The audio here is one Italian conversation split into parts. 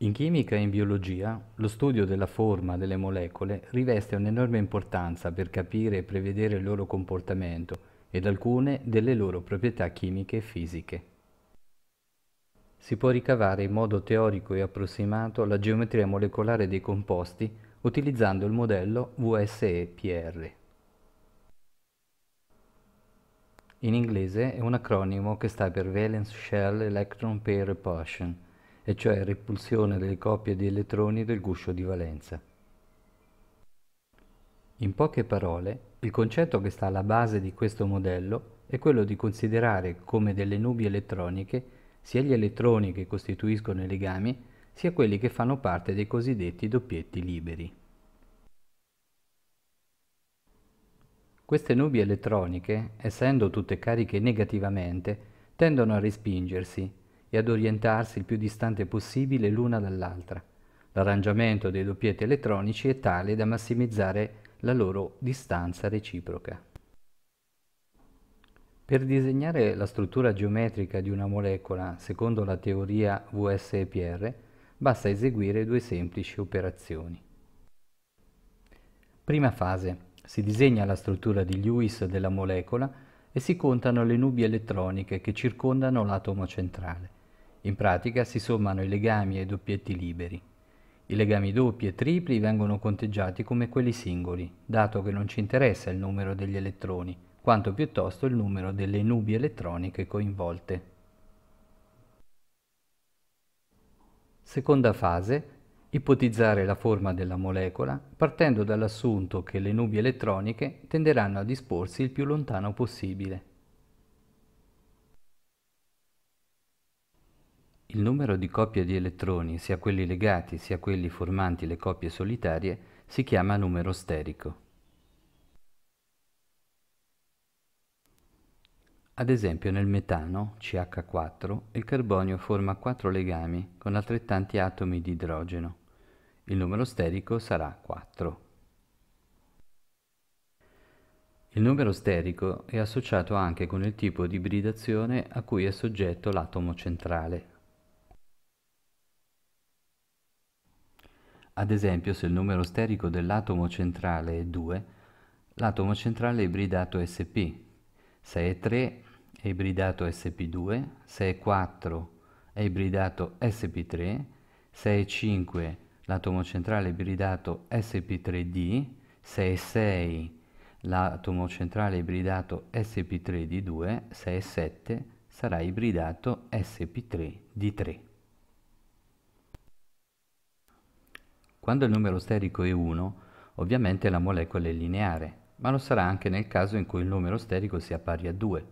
In chimica e in biologia, lo studio della forma delle molecole riveste un'enorme importanza per capire e prevedere il loro comportamento ed alcune delle loro proprietà chimiche e fisiche. Si può ricavare in modo teorico e approssimato la geometria molecolare dei composti utilizzando il modello VSEPR. In inglese è un acronimo che sta per Valence Shell Electron Pair Repulsion, e cioè repulsione delle coppie di elettroni del guscio di valenza. In poche parole, il concetto che sta alla base di questo modello è quello di considerare come delle nubi elettroniche sia gli elettroni che costituiscono i legami, sia quelli che fanno parte dei cosiddetti doppietti liberi. Queste nubi elettroniche, essendo tutte cariche negativamente, tendono a respingersi e ad orientarsi il più distante possibile l'una dall'altra. L'arrangiamento dei doppietti elettronici è tale da massimizzare la loro distanza reciproca. Per disegnare la struttura geometrica di una molecola secondo la teoria VSEPR basta eseguire due semplici operazioni. Prima fase. Si disegna la struttura di Lewis della molecola e si contano le nubi elettroniche che circondano l'atomo centrale. In pratica si sommano i legami ai doppietti liberi. I legami doppi e tripli vengono conteggiati come quelli singoli, dato che non ci interessa il numero degli elettroni, quanto piuttosto il numero delle nubi elettroniche coinvolte. Seconda fase, ipotizzare la forma della molecola partendo dall'assunto che le nubi elettroniche tenderanno a disporsi il più lontano possibile. Il numero di coppie di elettroni, sia quelli legati sia quelli formanti le coppie solitarie, si chiama numero sterico. Ad esempio nel metano, CH4, il carbonio forma quattro legami con altrettanti atomi di idrogeno. Il numero sterico sarà 4. Il numero sterico è associato anche con il tipo di ibridazione a cui è soggetto l'atomo centrale, Ad esempio se il numero sterico dell'atomo centrale è 2, l'atomo centrale è ibridato sp, se è 3 è ibridato sp2, se è 4 è ibridato sp3, se è 5 l'atomo centrale è ibridato sp3d, se è 6 l'atomo centrale è ibridato sp3d2, se è 7 sarà ibridato sp3d3. Quando il numero sterico è 1, ovviamente la molecola è lineare, ma lo sarà anche nel caso in cui il numero sterico sia pari a 2.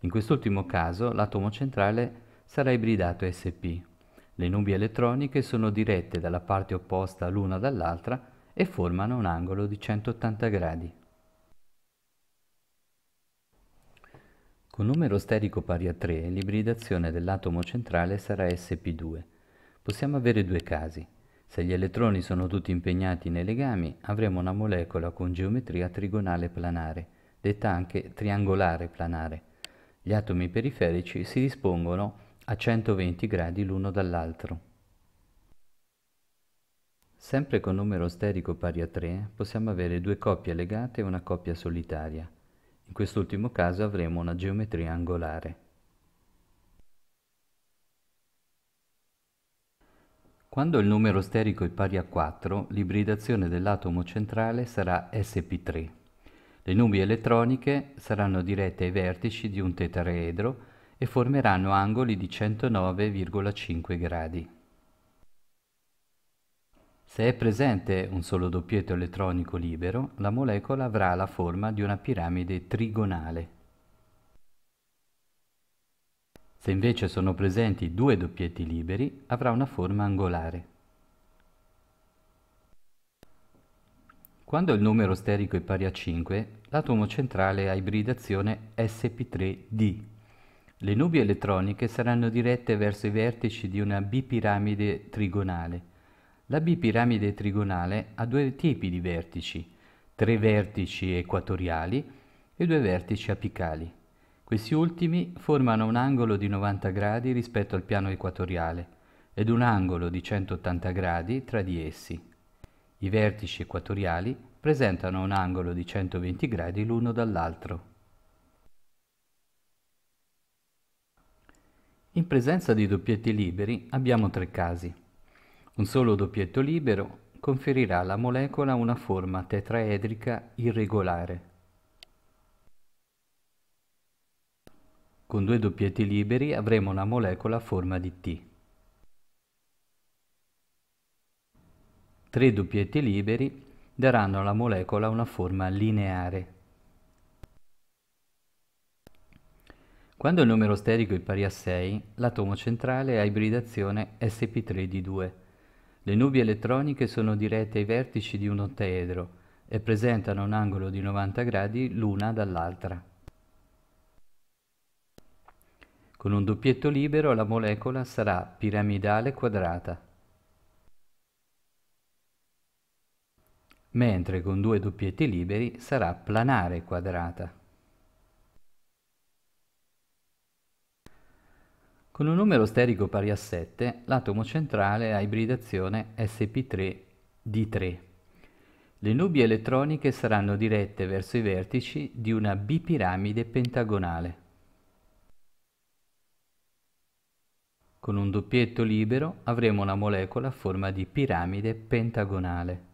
In quest'ultimo caso l'atomo centrale sarà ibridato sp. Le nubi elettroniche sono dirette dalla parte opposta l'una dall'altra e formano un angolo di 180 gradi. Con numero sterico pari a 3, l'ibridazione dell'atomo centrale sarà sp2. Possiamo avere due casi. Se gli elettroni sono tutti impegnati nei legami, avremo una molecola con geometria trigonale planare, detta anche triangolare planare. Gli atomi periferici si dispongono a 120 gradi l'uno dall'altro. Sempre con numero sterico pari a 3 possiamo avere due coppie legate e una coppia solitaria. In quest'ultimo caso avremo una geometria angolare. Quando il numero sterico è pari a 4, l'ibridazione dell'atomo centrale sarà sp3. Le nubi elettroniche saranno dirette ai vertici di un tetraedro e formeranno angoli di 109,5 gradi. Se è presente un solo doppietto elettronico libero, la molecola avrà la forma di una piramide trigonale. Se invece sono presenti due doppietti liberi, avrà una forma angolare. Quando il numero sterico è pari a 5, l'atomo centrale ha ibridazione sp3d. Le nubi elettroniche saranno dirette verso i vertici di una bipiramide trigonale. La bipiramide trigonale ha due tipi di vertici, tre vertici equatoriali e due vertici apicali. Questi ultimi formano un angolo di 90 gradi rispetto al piano equatoriale ed un angolo di 180 gradi tra di essi. I vertici equatoriali presentano un angolo di 120 gradi l'uno dall'altro. In presenza di doppietti liberi abbiamo tre casi. Un solo doppietto libero conferirà alla molecola una forma tetraedrica irregolare Con due doppietti liberi avremo una molecola a forma di T. Tre doppietti liberi daranno alla molecola una forma lineare. Quando il numero sterico è pari a 6, l'atomo centrale ha ibridazione sp3d2. Le nubi elettroniche sono dirette ai vertici di un ottaedro e presentano un angolo di 90 gradi l'una dall'altra. Con un doppietto libero la molecola sarà piramidale quadrata, mentre con due doppietti liberi sarà planare quadrata. Con un numero sterico pari a 7, l'atomo centrale ha ibridazione sp3d3. Le nubi elettroniche saranno dirette verso i vertici di una bipiramide pentagonale. Con un doppietto libero avremo una molecola a forma di piramide pentagonale.